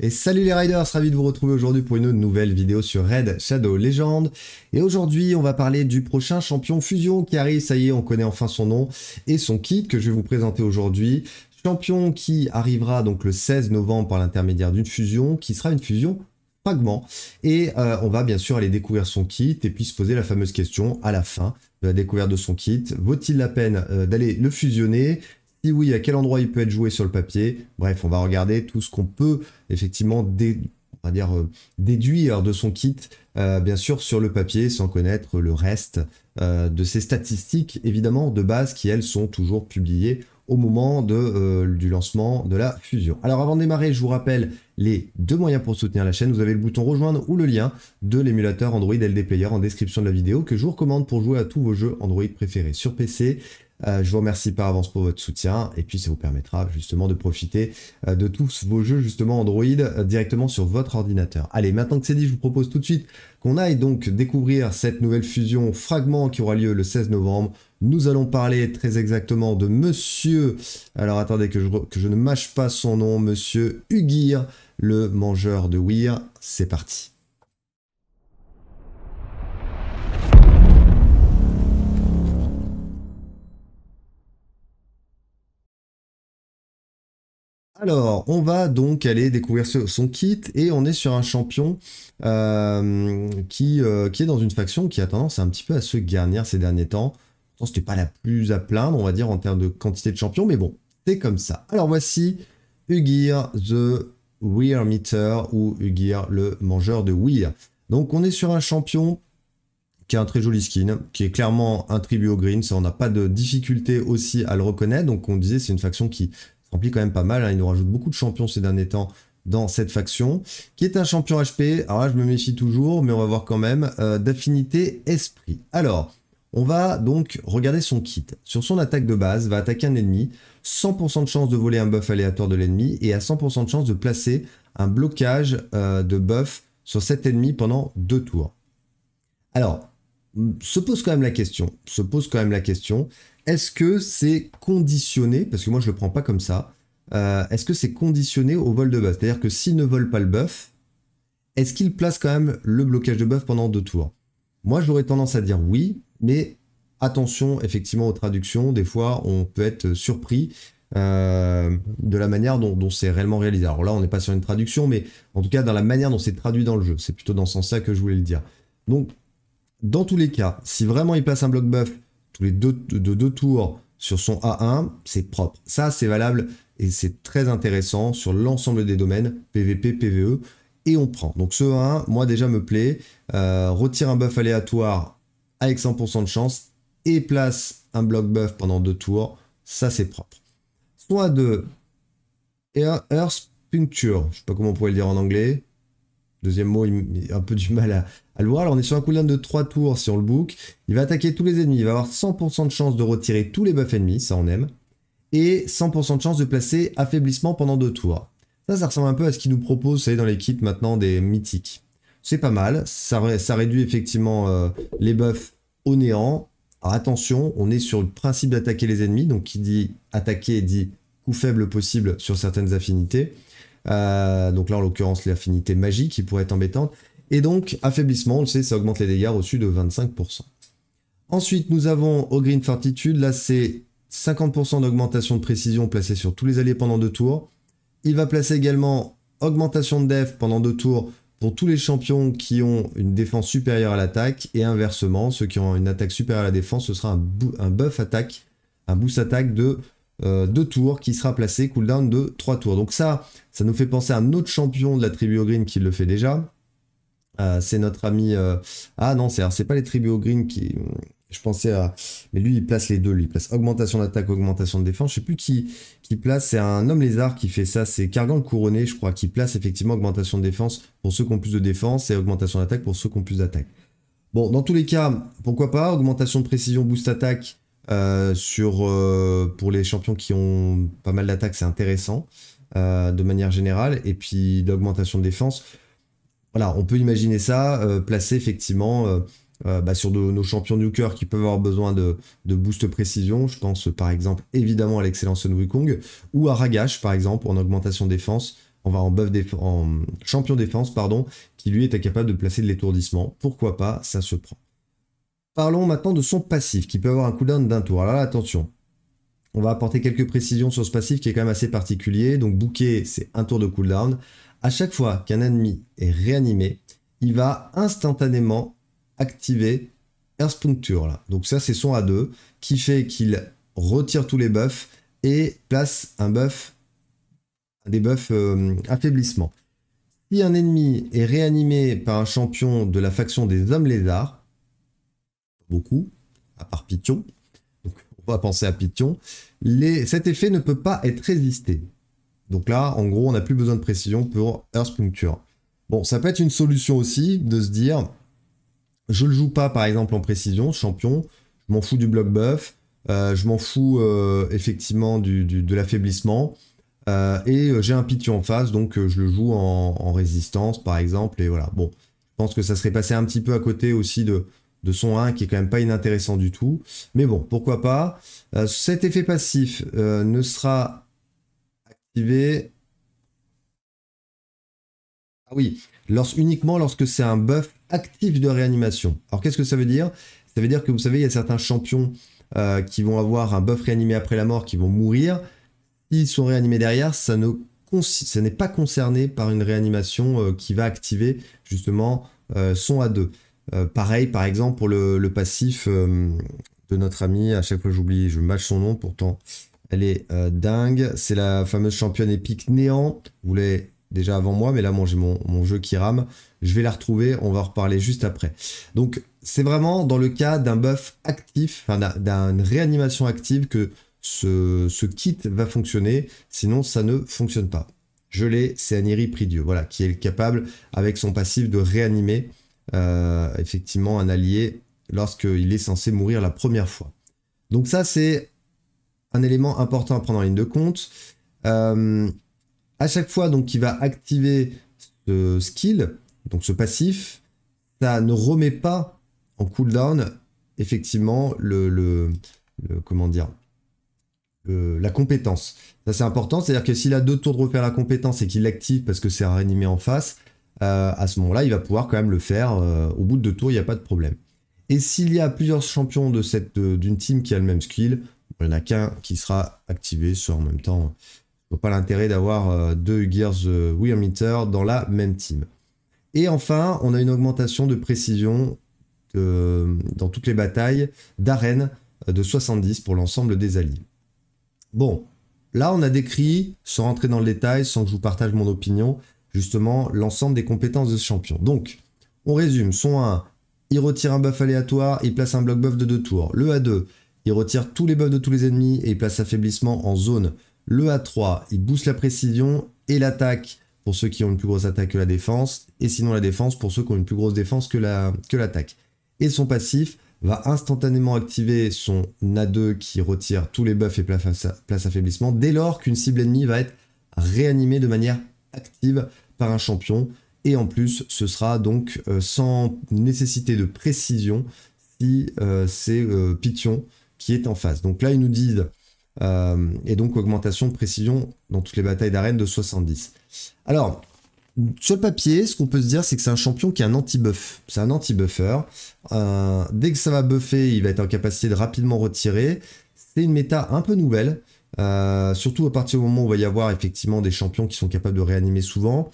Et salut les riders, ravi de vous retrouver aujourd'hui pour une nouvelle vidéo sur Red Shadow Legend. Et aujourd'hui, on va parler du prochain champion fusion qui arrive, ça y est, on connaît enfin son nom et son kit que je vais vous présenter aujourd'hui. Champion qui arrivera donc le 16 novembre par l'intermédiaire d'une fusion qui sera une fusion fragment. Et euh, on va bien sûr aller découvrir son kit et puis se poser la fameuse question à la fin de la découverte de son kit, vaut-il la peine euh, d'aller le fusionner oui, à quel endroit il peut être joué sur le papier Bref, on va regarder tout ce qu'on peut effectivement euh, déduire de son kit, euh, bien sûr, sur le papier, sans connaître le reste euh, de ses statistiques, évidemment, de base, qui, elles, sont toujours publiées au moment de, du lancement de la fusion. Alors avant de démarrer, je vous rappelle les deux moyens pour soutenir la chaîne. Vous avez le bouton rejoindre ou le lien de l'émulateur Android LD Player en description de la vidéo que je vous recommande pour jouer à tous vos jeux Android préférés sur PC euh, je vous remercie par avance pour votre soutien et puis ça vous permettra justement de profiter euh, de tous vos jeux justement Android euh, directement sur votre ordinateur. Allez, maintenant que c'est dit, je vous propose tout de suite qu'on aille donc découvrir cette nouvelle fusion Fragment qui aura lieu le 16 novembre. Nous allons parler très exactement de monsieur, alors attendez que je, que je ne mâche pas son nom, monsieur Huguir, le mangeur de Weir. C'est parti. Alors, on va donc aller découvrir son kit et on est sur un champion euh, euh, qui, est dans une faction qui a tendance un petit peu à se garnir ces derniers temps. Ce c'était pas la plus à plaindre, on va dire, en termes de quantité de champions, mais bon, c'est comme ça. Alors voici Ugir the Weir Meter ou Ugir le mangeur de Weir. Donc on est sur un champion qui a un très joli skin, qui est clairement un tribut au green, ça on n'a pas de difficulté aussi à le reconnaître, donc on disait c'est une faction qui remplit quand même pas mal. Hein. Il nous rajoute beaucoup de champions ces derniers temps dans cette faction, qui est un champion HP. Alors là, je me méfie toujours, mais on va voir quand même euh, d'affinité esprit. Alors, on va donc regarder son kit. Sur son attaque de base, va attaquer un ennemi, 100% de chance de voler un buff aléatoire de l'ennemi et à 100% de chance de placer un blocage euh, de buff sur cet ennemi pendant deux tours. Alors, se pose quand même la question, se pose quand même la question, est-ce que c'est conditionné, parce que moi je le prends pas comme ça, euh, est-ce que c'est conditionné au vol de buff C'est-à-dire que s'il ne vole pas le buff, est-ce qu'il place quand même le blocage de buff pendant deux tours Moi j'aurais tendance à dire oui, mais attention effectivement aux traductions, des fois on peut être surpris. Euh, de la manière dont, dont c'est réellement réalisé. Alors là, on n'est pas sur une traduction, mais en tout cas dans la manière dont c'est traduit dans le jeu. C'est plutôt dans ce sens-là que je voulais le dire. Donc, dans tous les cas, si vraiment il place un bloc buff tous les deux, de deux tours sur son A1, c'est propre. Ça, c'est valable et c'est très intéressant sur l'ensemble des domaines, PVP, PVE, et on prend. Donc ce A1, moi déjà me plaît, euh, retire un buff aléatoire avec 100% de chance et place un bloc buff pendant deux tours, ça c'est propre. Soit de Earth Puncture, je sais pas comment on pourrait le dire en anglais, Deuxième mot, il a un peu du mal à, à, voir. Alors on est sur un cooldown de 3 tours sur le book. Il va attaquer tous les ennemis. Il va avoir 100% de chance de retirer tous les buffs ennemis, ça on aime. Et 100% de chance de placer affaiblissement pendant 2 tours. Ça, ça ressemble un peu à ce qu'il nous propose, vous dans les kits maintenant des mythiques. C'est pas mal. Ça, réduit effectivement euh, les buffs au néant. Alors attention, on est sur le principe d'attaquer les ennemis. Donc qui dit attaquer dit coup faible possible sur certaines affinités. Euh, donc là, en l'occurrence, l'affinité magique qui pourrait être embêtante. Et donc, affaiblissement, on le sait, ça augmente les dégâts reçus de 25%. Ensuite, nous avons au Green Fortitude. Là, c'est 50% d'augmentation de précision placée sur tous les alliés pendant deux tours. Il va placer également augmentation de def pendant deux tours pour tous les champions qui ont une défense supérieure à l'attaque et inversement, ceux qui ont une attaque supérieure à la défense, ce sera un, un buff attaque, un boost attaque de 2 euh, tours qui sera placé cooldown de 3 tours. Donc ça, ça nous fait penser à un autre champion de la tribu au green qui le fait déjà. Euh, c'est notre ami... Euh, ah non, c'est pas les tribus au green qui... Je pensais à... Mais lui, il place les deux. Lui, il place augmentation d'attaque, augmentation de défense. Je sais plus qui, qui place. C'est un homme lézard qui fait ça. C'est Cargan couronné, je crois, qui place effectivement augmentation de défense pour ceux qui ont plus de défense et augmentation d'attaque pour ceux qui ont plus d'attaque. Bon, dans tous les cas, pourquoi pas Augmentation de précision, boost attaque euh, sur, euh, pour les champions qui ont pas mal d'attaques, c'est intéressant euh, de manière générale. Et puis d'augmentation de défense. Voilà, on peut imaginer ça, placer effectivement bah, sur nos champions du cœur qui peuvent avoir besoin de, de boost précision. Je pense par exemple évidemment à l'excellence Sun Wukong ou à Ragash par exemple en augmentation de défense. On va en, buff en champion défense, pardon, qui lui était capable de placer de l'étourdissement. Pourquoi pas, ça se prend. Parlons maintenant de son passif qui peut avoir un cooldown d'un tour. Alors là, attention. On va apporter quelques précisions sur ce passif qui est quand même assez particulier. Donc bouquet, c'est un tour de cooldown. À chaque fois qu'un ennemi est réanimé, il va instantanément activer Earth Puncture. Donc ça, c'est son A2 qui fait qu'il retire tous les buffs et place un buff, des buffs euh, affaiblissement. Si un ennemi est réanimé par un champion de la faction des hommes lézards, beaucoup, à part Pition. Donc on va penser à Pition. cet effet ne peut pas être résisté. Donc là, en gros, on n'a plus besoin de précision pour Earth Puncture. Bon, ça peut être une solution aussi de se dire, je le joue pas par exemple en précision, champion, je m'en fous du bloc buff, euh, je m'en fous euh, effectivement du, de l'affaiblissement, euh, et j'ai un pition en face, donc je le joue en, en, résistance par exemple, et voilà. Bon, je pense que ça serait passé un petit peu à côté aussi de, de son 1 qui est quand même pas inintéressant du tout. Mais bon, pourquoi pas. Euh, cet effet passif euh, ne sera activé. Ah oui, uniquement lorsque c'est un buff actif de réanimation. Alors qu'est-ce que ça veut dire Ça veut dire que vous savez, il y a certains champions euh, qui vont avoir un buff réanimé après la mort, qui vont mourir. S'ils sont réanimés derrière, ça ne ça n'est pas concerné par une réanimation qui va activer justement son A2. Euh, pareil, par exemple, pour le, passif euh, de notre ami, à chaque fois j'oublie, je mâche son nom pourtant. Elle est euh, dingue. C'est la fameuse championne épique néant. Vous l'avez déjà avant moi, mais là, moi, j'ai mon, jeu qui rame. Je vais la retrouver. On va en reparler juste après. Donc, c'est vraiment dans le cas d'un buff actif, d'une réanimation active que ce, kit va fonctionner, sinon ça ne fonctionne pas. Je l'ai, c'est Aniri Pridieu, voilà, qui est capable, avec son passif, de réanimer euh, effectivement un allié lorsqu'il est censé mourir la première fois. Donc ça, c'est un élément important à prendre en ligne de compte. Euh, à chaque fois donc qu'il va activer ce skill, donc ce passif, ça ne remet pas en cooldown effectivement le, le, comment dire la compétence. Ça c'est important, c'est-à-dire que s'il a deux tours de refaire la compétence et qu'il l'active parce que c'est à réanimé en face, euh, à ce moment-là, il va pouvoir quand même le faire. Euh, au bout de deux tours, il n'y a pas de problème. Et s'il y a plusieurs champions d'une team qui a le même skill, il n'y en a qu'un qui sera activé sur en même temps. Il a pas l'intérêt d'avoir euh, deux Gears Wear Meter dans la même team. Et enfin, on a une augmentation de précision dans toutes les batailles d'arène de 70 pour l'ensemble des alliés. Bon, là on a décrit, sans rentrer dans le détail, sans que je vous partage mon opinion, justement l'ensemble des compétences de ce champion. Donc, on résume. Son 1, il retire un buff aléatoire, il place un bloc buff de 2 tours. Le A2, il retire tous les buffs de tous les ennemis et il place affaiblissement en zone. Le A3, il booste la précision et l'attaque pour ceux qui ont une plus grosse attaque que la défense, et sinon la défense pour ceux qui ont une plus grosse défense que l'attaque. La, que et son passif va instantanément activer son A2 qui retire tous les buffs et place affaiblissement dès lors qu'une cible ennemie va être réanimée de manière active par un champion. Et en plus, ce sera donc euh, sans nécessité de précision si euh, c'est euh, Pition qui est en face. Donc là, ils nous disent, et donc augmentation de précision dans toutes les batailles d'arène de 70. Alors, sur le papier, ce qu'on peut se dire, c'est que c'est un champion qui est un anti-buff. C'est un anti-buffer. dès que ça va buffer, il va être en capacité de rapidement retirer. C'est une méta un peu nouvelle. surtout à partir du moment où il va y avoir effectivement des champions qui sont capables de réanimer souvent.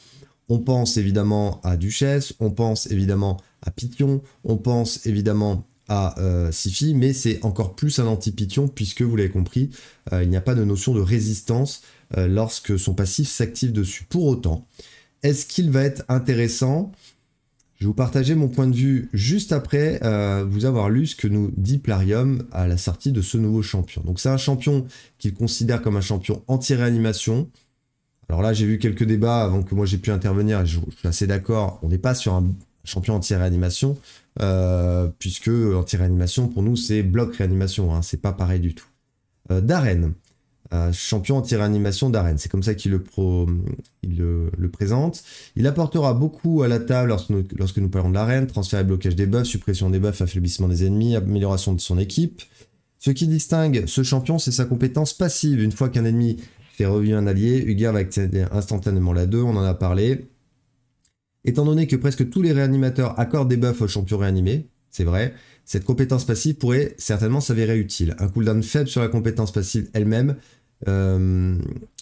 On pense évidemment à Duchesse, on pense évidemment à Pythion, on pense évidemment à euh, mais c'est encore plus un anti pythion puisque vous l'avez compris, euh, il n'y a pas de notion de résistance euh, lorsque son passif s'active dessus. Pour autant, est-ce qu'il va être intéressant je vais vous partager mon point de vue juste après euh, vous avoir lu ce que nous dit Plarium à la sortie de ce nouveau champion. Donc c'est un champion qu'il considère comme un champion anti-réanimation, alors là, j'ai vu quelques débats avant que moi j'ai pu intervenir, et je, suis assez d'accord, on n'est pas sur un champion anti-réanimation, euh, puisque anti-réanimation, pour nous, c'est bloc réanimation, hein. c'est pas pareil du tout. Euh, euh champion anti-réanimation d'Arène. C'est comme ça qu'il le, présente. Il apportera beaucoup à la table lorsque nous, lorsque nous parlons de l'Arène, transfert et blocage des buffs, suppression des buffs, affaiblissement des ennemis, amélioration de son équipe. Ce qui distingue ce champion, c'est sa compétence passive. Une fois qu'un ennemi revenu un allié, Ugar va accéder instantanément la 2, on en a parlé. Étant donné que presque tous les réanimateurs accordent des buffs aux champions réanimés, c'est vrai, cette compétence passive pourrait certainement s'avérer utile. Un cooldown faible sur la compétence passive elle-même, euh,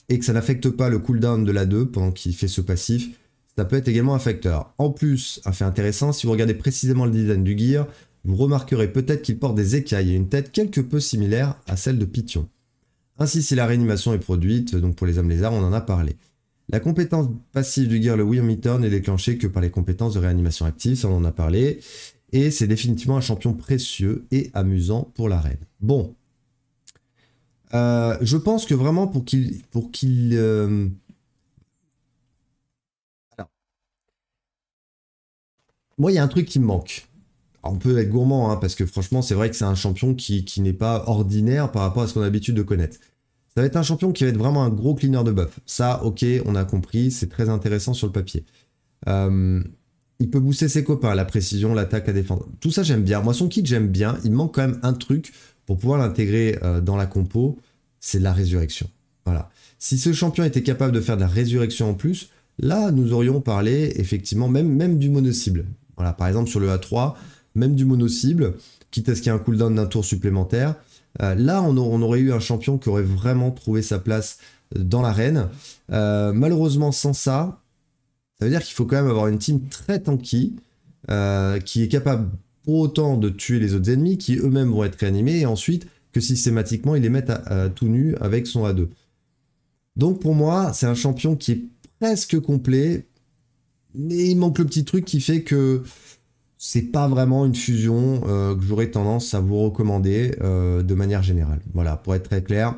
et que ça n'affecte pas le cooldown de la 2 pendant qu'il fait ce passif, ça peut être également un facteur. En plus, un fait intéressant, si vous regardez précisément le design du gear, vous remarquerez peut-être qu'il porte des écailles et une tête quelque peu similaire à celle de Pythion. Ainsi, si la réanimation est produite, donc pour les âmes lézards, on en a parlé. La compétence passive du le Meter n'est déclenchée que par les compétences de réanimation active, ça on en a parlé. Et c'est définitivement un champion précieux et amusant pour la reine Bon. Euh, je pense que vraiment pour qu'il. Pour qu'il euh, Moi, il y a un truc qui me manque on peut être gourmand, hein, parce que franchement, c'est vrai que c'est un champion qui, qui n'est pas ordinaire par rapport à ce qu'on a l'habitude de connaître. Ça va être un champion qui va être vraiment un gros cleaner de buff. Ça, ok, on a compris, c'est très intéressant sur le papier. Euh, il peut booster ses copains, la précision, l'attaque, la défense. Tout ça, j'aime bien. Moi, son kit, j'aime bien. Il manque quand même un truc pour pouvoir l'intégrer euh, dans la compo, c'est la résurrection. Voilà. Si ce champion était capable de faire de la résurrection en plus, là, nous aurions parlé effectivement même, même du mono-cible. Voilà, par exemple, sur le A3, même du mono-cible, quitte à ce qu'il y ait un cooldown d'un tour supplémentaire. Euh, là, on, aurait eu un champion qui aurait vraiment trouvé sa place euh, dans l'arène. Euh, malheureusement, sans ça, ça veut dire qu'il faut quand même avoir une team très tanky, qui est capable pour autant de tuer les autres ennemis, qui eux-mêmes vont être réanimés, et ensuite que systématiquement, ils les mettent à, à, tout nu avec son A2. Donc pour moi, c'est un champion qui est presque complet, mais il manque le petit truc qui fait que c'est pas vraiment une fusion euh, que j'aurais tendance à vous recommander euh, de manière générale. Voilà, pour être très clair,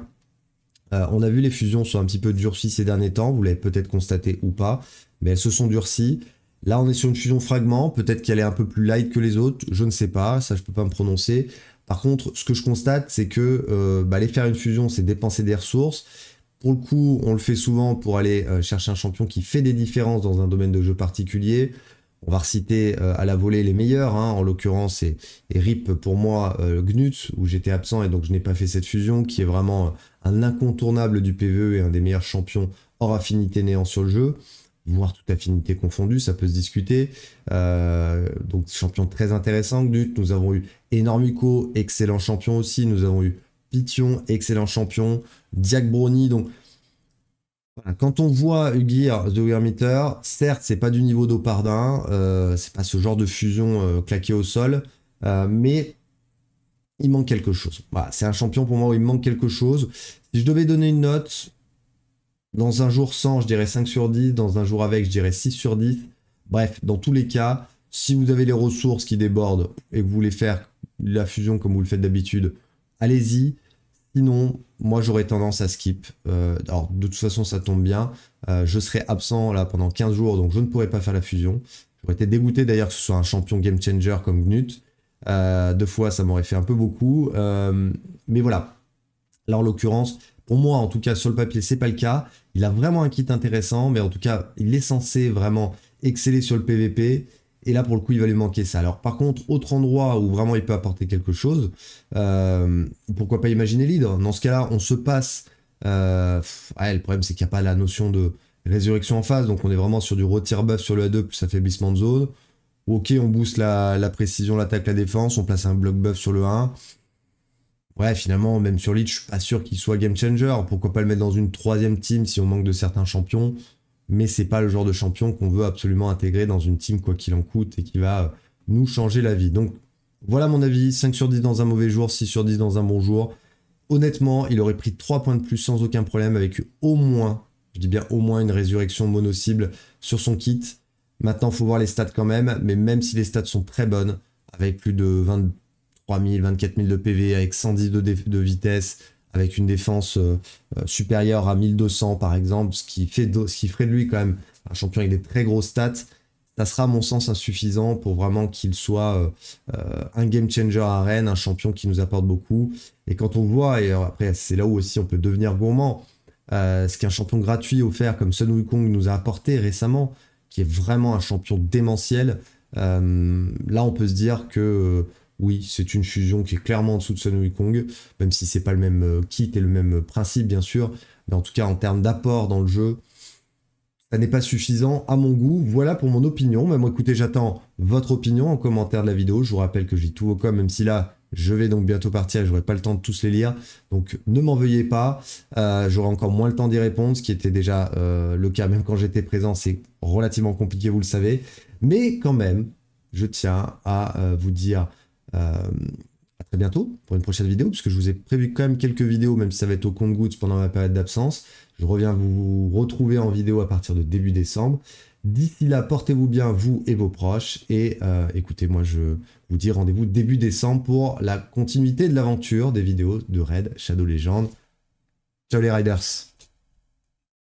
euh, on a vu les fusions sont un petit peu durcies ces derniers temps, vous l'avez peut-être constaté ou pas, mais elles se sont durcies. Là, on est sur une fusion fragment, peut-être qu'elle est un peu plus light que les autres, je ne sais pas, ça je peux pas me prononcer. Par contre, ce que je constate, c'est que bah, aller faire une fusion, c'est dépenser des ressources. Pour le coup, on le fait souvent pour aller chercher un champion qui fait des différences dans un domaine de jeu particulier on va reciter euh, à la volée les meilleurs, hein. en l'occurrence, et, RIP pour moi, euh, Gnut, où j'étais absent et donc je n'ai pas fait cette fusion, qui est vraiment euh, un incontournable du PvE et un des meilleurs champions hors affinité néant sur le jeu, voire toute affinité confondue, ça peut se discuter. donc champion très intéressant, Gnut. Nous avons eu Enormico, excellent champion aussi. Nous avons eu Pition, excellent champion. Diak Brony, donc quand on voit Ugir The wermeter certes, c'est pas du niveau d'Opardin, euh, c'est pas ce genre de fusion euh, claquée au sol, euh, mais il manque quelque chose. c'est un champion pour moi où il manque quelque chose. Si je devais donner une note, dans un jour sans, je dirais 5 sur 10, dans un jour avec, je dirais 6 sur 10. Bref, dans tous les cas, si vous avez les ressources qui débordent et que vous voulez faire la fusion comme vous le faites d'habitude, allez-y. Sinon, moi j'aurais tendance à skip. Euh, alors de toute façon ça tombe bien. Euh, je serai absent là pendant 15 jours, donc je ne pourrais pas faire la fusion. J'aurais été dégoûté d'ailleurs que ce soit un champion game changer comme Gnut. Euh, deux fois ça m'aurait fait un peu beaucoup. mais voilà. Là en l'occurrence, pour moi en tout cas sur le papier, c'est pas le cas. Il a vraiment un kit intéressant, mais en tout cas, il est censé vraiment exceller sur le PvP. Et là, pour le coup, il va lui manquer ça. Alors, par contre, autre endroit où vraiment il peut apporter quelque chose, euh, pourquoi pas imaginer l'hydre Dans ce cas-là, on se passe. Euh, ah, le problème, c'est qu'il n'y a pas la notion de résurrection en phase. Donc, on est vraiment sur du retire buff sur le A2 plus affaiblissement de zone. Ok, on booste la, précision, l'attaque, la défense. On place un bloc buff sur le 1. Ouais, finalement, même sur l'hydre, je suis pas sûr qu'il soit game changer. Pourquoi pas le mettre dans une troisième team si on manque de certains champions mais c'est pas le genre de champion qu'on veut absolument intégrer dans une team quoi qu'il en coûte et qui va euh, nous changer la vie. Donc voilà mon avis, 5 sur 10 dans un mauvais jour, 6 sur 10 dans un bon jour. Honnêtement, il aurait pris 3 points de plus sans aucun problème avec au moins, je dis bien au moins une résurrection mono-cible sur son kit. Maintenant, faut voir les stats quand même, mais même si les stats sont très bonnes, avec plus de 23 000, 24 000 de PV, avec 110 de vitesse, avec une défense euh, euh, supérieure à 1200 par exemple, ce qui, fait ce qui ferait de lui quand même un champion avec des très grosses stats, ça sera à mon sens insuffisant pour vraiment qu'il soit euh, un game changer à Rennes, un champion qui nous apporte beaucoup. Et quand on voit, et après c'est là où aussi on peut devenir gourmand, ce qu'un champion gratuit offert comme Sun Wukong nous a apporté récemment, qui est vraiment un champion démentiel, là on peut se dire que oui, c'est une fusion qui est clairement en dessous de Sun Wukong, même si c'est pas le même euh, kit et le même euh, principe, bien sûr. Mais en tout cas, en termes d'apport dans le jeu, ça n'est pas suffisant à mon goût. Voilà pour mon opinion. Mais écoutez, j'attends votre opinion en commentaire de la vidéo. Je vous rappelle que j'ai tout au cas, même si là, je vais donc bientôt partir et n'aurai pas le temps de tous les lire. Donc ne m'en veuillez pas. Euh, j'aurai encore moins le temps d'y répondre, ce qui était déjà le cas même quand j'étais présent. C'est relativement compliqué, vous le savez. Mais quand même, je tiens à vous dire euh, à très bientôt pour une prochaine vidéo, puisque je vous ai prévu quand même quelques vidéos, même si ça va être au compte gouttes pendant ma période d'absence. Je reviens vous retrouver en vidéo à partir de début décembre. D'ici là, portez-vous bien, vous et vos proches. Et euh, écoutez, moi, je vous dis rendez-vous début décembre pour la continuité de l'aventure des vidéos de Raid Shadow Legends Ciao les Riders